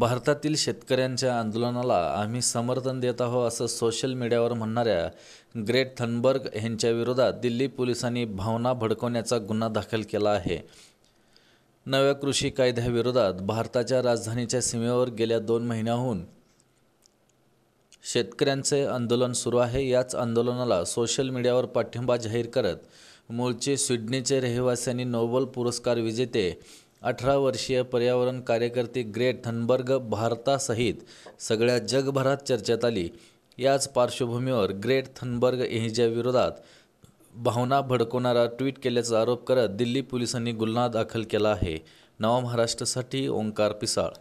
भारतातील शेतकऱ्यांच्या आंदोलनाला आम्ही समर्थन देत आहो असं सोशल मीडियावर म्हणणाऱ्या ग्रेट थनबर्ग विरोधात दिल्ली पोलिसांनी भावना भडकवण्याचा गुन्हा दाखल केला आहे नव्या कृषी कायद्याविरोधात भारताच्या राजधानीच्या सीमेवर गेल्या दोन महिन्याहून शेतकऱ्यांचे आंदोलन सुरू आहे याच आंदोलनाला सोशल मीडियावर पाठिंबा जाहीर करत मूळचे सिडनीचे रहिवाशांनी नोबल पुरस्कार विजेते अठरा वर्षीय पर्यावरण कार्यकर्ते ग्रेट थनबर्ग भारतासहित सगळ्या जगभरात चर्चेत आली याच पार्श्वभूमीवर ग्रेट थनबर्ग यांच्या विरोधात भावना भडकवणारा ट्विट केल्याचा आरोप करत दिल्ली पोलिसांनी गुन्हा दाखल केला आहे नवा महाराष्ट्रासाठी ओंकार पिसाळ